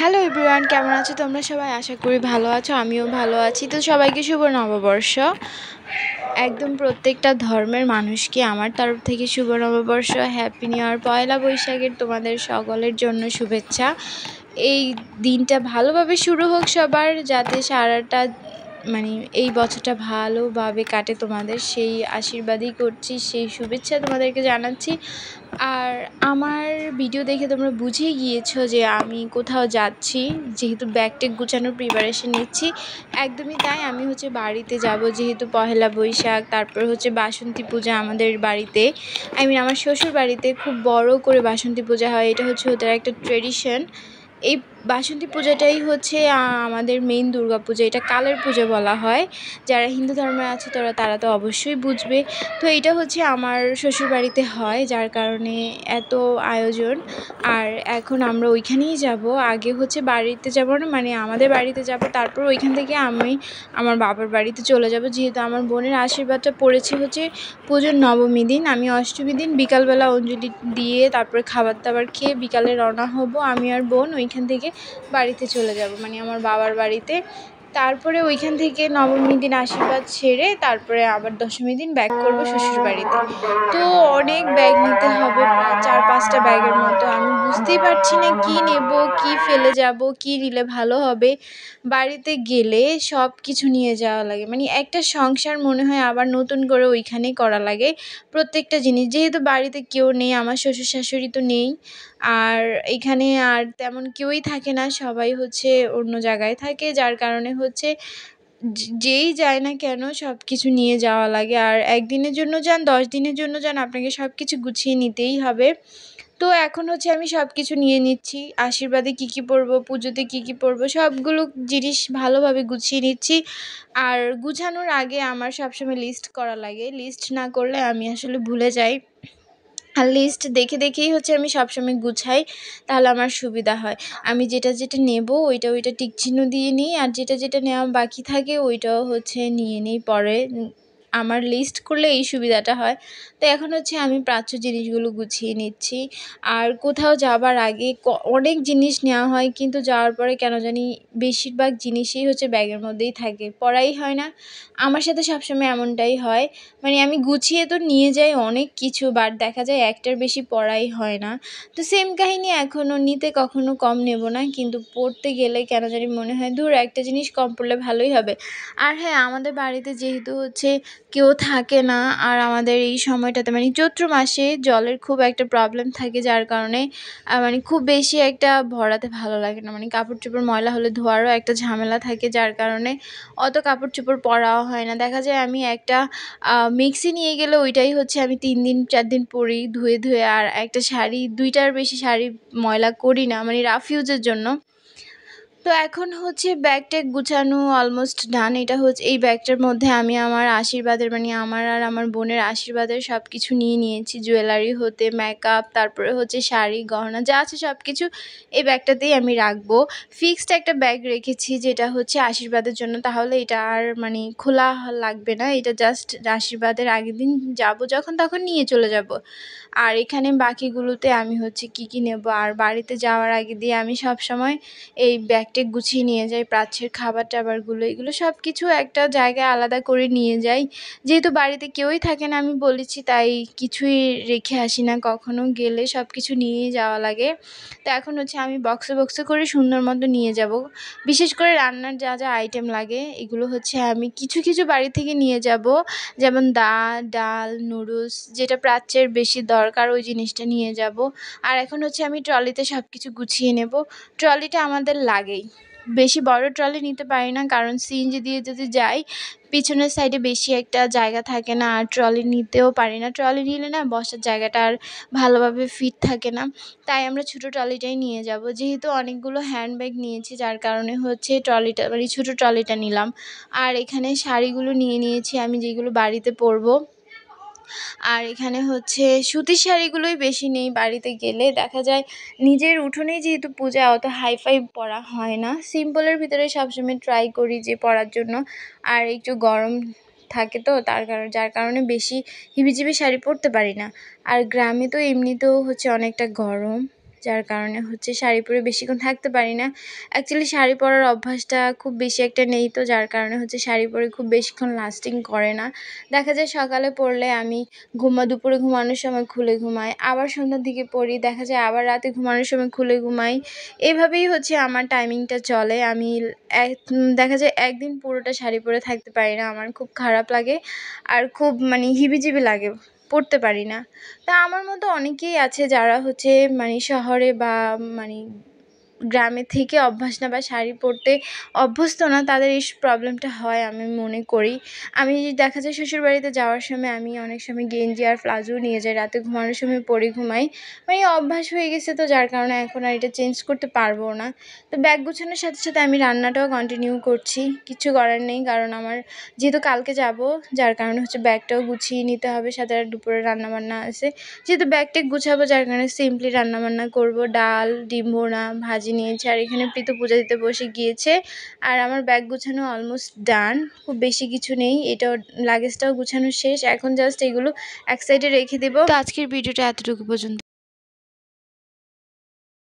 hello everyone কেমন আছো তোমরা সবাই আশা করি ভালো আছো আমিও ভালো আছি তো সবাইকে শুভ নববর্ষ একদম প্রত্যেকটা ধর্মের মানুষকে আমার তরফ থেকে শুভ নববর্ষ হ্যাপি নিউ ইয়ার পয়লা বৈশাখের তোমাদের সকলের জন্য শুভেচ্ছা এই দিনটা ভালোভাবে শুরু হোক সবার যাতে সারাটা মানে এই বছরটা ভালোভাবে কাটে তোমাদের সেই আশীর্বাদই করছি সেই শুভেচ্ছা তোমাদেরকে জানাচ্ছি আর আমার ভিডিও দেখে তোমরা বুঝেই গিয়েছো যে আমি কোথাও যাচ্ছি যেহেতু ব্যাগটেক গুছানোর প্রিপারেশন নিচ্ছি একদমই তাই আমি হচ্ছে বাড়িতে যাব যেহেতু পহেলা বৈশাখ তারপর হচ্ছে বাসন্তী পূজা আমাদের বাড়িতে আই মিন আমার শ্বশুর বাড়িতে খুব বড় করে বাসন্তী পূজা হয় এটা হচ্ছে ওদের একটা ট্রেডিশন এই বাসন্তী পূজাটাই হচ্ছে আমাদের মেইন দুর্গা এটা কালের পুজো বলা হয় যারা হিন্দু ধর্মে আছে তারা তারা তো অবশ্যই বুঝবে তো এটা হচ্ছে আমার শ্বশুরবাড়িতে হয় যার কারণে এত আয়োজন আর এখন আমরা ওইখানেই যাব আগে হচ্ছে বাড়িতে যাব না মানে আমাদের বাড়িতে যাব তারপর ওইখান থেকে আমি আমার বাবার বাড়িতে চলে যাব যেহেতু আমার বোনের আশীর্বাদটা পড়েছে হচ্ছে পুজোর নবমী দিন আমি অষ্টমী দিন বিকালবেলা অঞ্জলি দিয়ে তারপরে খাবার দাবার খেয়ে বিকালে রওনা হব আমি আর বোন ওইখান থেকে বাড়িতে চলে যাব মানে আমার বাবার বাড়িতে তারপরে ওইখান থেকে নবমী দিন আশীর্বাদ সেরে তারপরে আবার দশমী দিন ব্যাগ করবো শ্বশুরবাড়িতে তো অনেক ব্যাগ নিতে হবে চার পাঁচটা ব্যাগের মতো আমি বুঝতেই পারছি না কি নেব কি ফেলে যাব কি নিলে ভালো হবে বাড়িতে গেলে সব কিছু নিয়ে যাওয়া লাগে মানে একটা সংসার মনে হয় আবার নতুন করে ওইখানেই করা লাগে প্রত্যেকটা জিনিস যেহেতু বাড়িতে কেউ নেই আমার শ্বশুর শাশুড়ি তো নেই আর এখানে আর তেমন কেউই থাকে না সবাই হচ্ছে অন্য জায়গায় থাকে যার কারণে হচ্ছে যেই যায় না কেন সব কিছু নিয়ে যাওয়া লাগে আর একদিনের জন্য যান দশ দিনের জন্য যান আপনাকে সব কিছু গুছিয়ে নিতেই হবে তো এখন হচ্ছে আমি সব কিছু নিয়ে নিচ্ছি আশীর্বাদে কী কী পরবো পুজোতে কী কী পরবো সবগুলো জিনিস ভালোভাবে গুছিয়ে নিচ্ছি আর গুছানোর আগে আমার সবসময় লিস্ট করা লাগে লিস্ট না করলে আমি আসলে ভুলে যাই লিস্ট দেখে দেখেই হচ্ছে আমি সবসময় গুছাই তাহলে আমার সুবিধা হয় আমি যেটা যেটা নেব ওইটা ওইটা টিকচিহ্ন দিয়ে নিই আর যেটা যেটা নেওয়া বাকি থাকে ওইটাও হচ্ছে নিয়ে নিই পরে আমার লিস্ট করলে এই সুবিধাটা হয় তো এখন হচ্ছে আমি প্রাচ্য জিনিসগুলো গুছিয়ে নিচ্ছি আর কোথাও যাবার আগে অনেক জিনিস নেওয়া হয় কিন্তু যাওয়ার পরে কেন জানি বেশিরভাগ জিনিসই হচ্ছে ব্যাগের মধ্যেই থাকে পড়াই হয় না আমার সাথে সবসময় এমনটাই হয় মানে আমি গুছিয়ে তো নিয়ে যাই অনেক কিছু বাট দেখা যায় একটার বেশি পড়াই হয় না তো সেম কাহিনি এখনও নিতে কখনো কম নেব না কিন্তু পড়তে গেলে কেন জানি মনে হয় দূর একটা জিনিস কম পড়লে ভালোই হবে আর হ্যাঁ আমাদের বাড়িতে যেহেতু হচ্ছে কেউ থাকে না আর আমাদের এই সময়টাতে মানে চৈত্র মাসে জলের খুব একটা প্রবলেম থাকে যার কারণে মানে খুব বেশি একটা ভরাতে ভালো লাগে না মানে কাপড় চোপড় ময়লা হলে ধোয়ারও একটা ঝামেলা থাকে যার কারণে অত কাপড় চোপড় পরাও হয় না দেখা যায় আমি একটা মিক্সি নিয়ে গেলে ওইটাই হচ্ছে আমি তিন দিন চার দিন পরি ধুয়ে ধুয়ে আর একটা শাড়ি দুইটার বেশি শাড়ি ময়লা করি না মানে রাফ ইউজের জন্য তো এখন হচ্ছে ব্যাগটা গুছানো অলমোস্ট ডান এটা হচ্ছে এই ব্যাগটার মধ্যে আমি আমার আশীর্বাদের মানে আমার আর আমার বোনের আশীর্বাদের সব কিছু নিয়ে নিয়েছি জুয়েলারি হতে মেকআপ তারপরে হচ্ছে শাড়ি গহনা যা আছে সব কিছু এই ব্যাগটাতেই আমি রাখবো ফিক্সড একটা ব্যাগ রেখেছি যেটা হচ্ছে আশীর্বাদের জন্য তাহলে এটা আর মানে খোলা লাগবে না এটা জাস্ট আশীর্বাদের আগের দিন যাব যখন তখন নিয়ে চলে যাব আর এখানে বাকিগুলোতে আমি হচ্ছে কি কি নেব আর বাড়িতে যাওয়ার আগে দিয়ে আমি সব সময় এই ব্যাগটা প্লেটে গুছিয়ে নিয়ে যাই প্রাচ্যের খাবার টাবারগুলো এগুলো সব কিছু একটা জায়গায় আলাদা করে নিয়ে যাই যেহেতু বাড়িতে কেউই থাকে না আমি বলেছি তাই কিছুই রেখে আসি না কখনো গেলে সব কিছু নিয়েই যাওয়া লাগে তো এখন হচ্ছে আমি বক্সে বক্সে করে সুন্দর মতো নিয়ে যাব বিশেষ করে রান্নার যা যা আইটেম লাগে এগুলো হচ্ছে আমি কিছু কিছু বাড়ি থেকে নিয়ে যাব যেমন দা ডাল নুডলস যেটা প্রাচ্যের বেশি দরকার ওই জিনিসটা নিয়ে যাব আর এখন হচ্ছে আমি ট্রলিতে সব কিছু গুছিয়ে নেব ট্রলিটা আমাদের লাগেই বেশি বড় ট্রলি নিতে পারি না কারণ সিএনজি দিয়ে যদি যাই পিছনের সাইডে বেশি একটা জায়গা থাকে না আর ট্রলি নিতেও পারি না ট্রলি নিলে না বসার জায়গাটা আর ভালোভাবে ফিট থাকে না তাই আমরা ছোটো ট্রলিটাই নিয়ে যাব যেহেতু অনেকগুলো হ্যান্ডব্যাগ নিয়েছি যার কারণে হচ্ছে ট্রলিটা মানে ছোটো ট্রলিটা নিলাম আর এখানে শাড়িগুলো নিয়ে নিয়েছি আমি যেগুলো বাড়িতে পরবো আর এখানে হচ্ছে সুতির শাড়িগুলোই বেশি নেই বাড়িতে গেলে দেখা যায় নিজের উঠোনেই যেহেতু পূজা অত হাইফাই পরা হয় না সিম্পলের ভিতরে সবসময় ট্রাই করি যে পরার জন্য আর একটু গরম থাকে তো তার কারণে যার কারণে বেশি হিবিজিবি শাড়ি পরতে পারি না আর গ্রামে তো এমনিতেও হচ্ছে অনেকটা গরম যার কারণে হচ্ছে শাড়ি পরে বেশিক্ষণ থাকতে পারি না অ্যাকচুয়ালি শাড়ি পরার অভ্যাসটা খুব বেশি একটা নেই তো যার কারণে হচ্ছে শাড়ি পরে খুব বেশিক্ষণ লাস্টিং করে না দেখা যায় সকালে পরলে আমি ঘুমা দুপুরে ঘুমানোর সময় খুলে ঘুমাই আবার সন্ধ্যার দিকে পরি দেখা যায় আবার রাতে ঘুমানোর সময় খুলে ঘুমাই এভাবেই হচ্ছে আমার টাইমিংটা চলে আমি এক দেখা যায় একদিন পুরোটা শাড়ি পরে থাকতে পারি না আমার খুব খারাপ লাগে আর খুব মানে হিবিজিবি লাগে পড়তে পারি না তা আমার মতো অনেকেই আছে যারা হচ্ছে মানে শহরে বা মানে গ্রামে থেকে অভ্যাস না বা শাড়ি পরতে অভ্যস্ত না তাদের এই প্রবলেমটা হয় আমি মনে করি আমি দেখা যায় শ্বশুরবাড়িতে যাওয়ার সময় আমি অনেক সময় গেঞ্জি আর প্লাজো নিয়ে যাই রাতে ঘুমানোর সময় পরে ঘুমাই মানে অভ্যাস হয়ে গেছে তো যার কারণে এখন আর এটা চেঞ্জ করতে পারবো না তো ব্যাগ গুছানোর সাথে সাথে আমি রান্নাটাও কন্টিনিউ করছি কিছু করার নেই কারণ আমার যেহেতু কালকে যাব যার কারণে হচ্ছে ব্যাগটাও গুছিয়ে নিতে হবে সাথে আর দুপুরে রান্নাবান্না আছে যেহেতু ব্যাগটা গুছাবো যার কারণে সিম্পলি রান্নাবান্না করব ডাল ডিম ভোনা ভাজি সাজিয়ে নিয়েছে আর এখানে প্রীত পূজা দিতে বসে গিয়েছে আর আমার ব্যাগ গুছানো অলমোস্ট ডান খুব বেশি কিছু নেই এটাও লাগেজটাও গুছানো শেষ এখন জাস্ট এগুলো এক সাইডে রেখে দেবো আজকের ভিডিওটা এতটুকু পর্যন্ত